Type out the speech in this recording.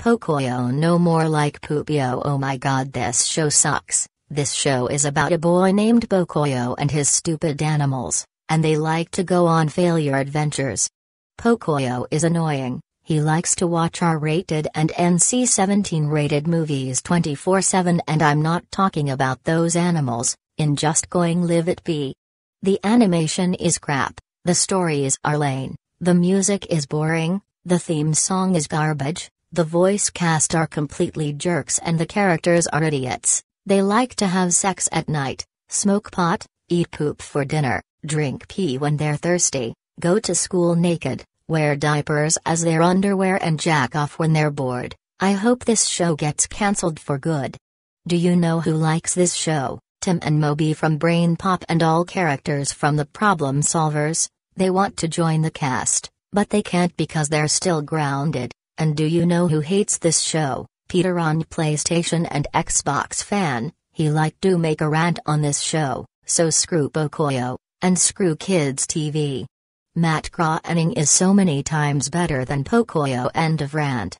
Pocoyo no more like Pupio oh my god this show sucks, this show is about a boy named Pocoyo and his stupid animals, and they like to go on failure adventures. Pocoyo is annoying, he likes to watch R-rated and NC-17 rated movies 24-7 and I'm not talking about those animals, in just going live it be. The animation is crap, the stories are lame, the music is boring, the theme song is garbage, the voice cast are completely jerks and the characters are idiots. They like to have sex at night, smoke pot, eat poop for dinner, drink pee when they're thirsty, go to school naked, wear diapers as their underwear and jack off when they're bored. I hope this show gets cancelled for good. Do you know who likes this show? Tim and Moby from Brain Pop and all characters from The Problem Solvers. They want to join the cast, but they can't because they're still grounded. And do you know who hates this show? Peter on PlayStation and Xbox fan, he like to make a rant on this show, so screw Pocoyo, and screw Kids TV. Matt Groening is so many times better than Pocoyo end of rant.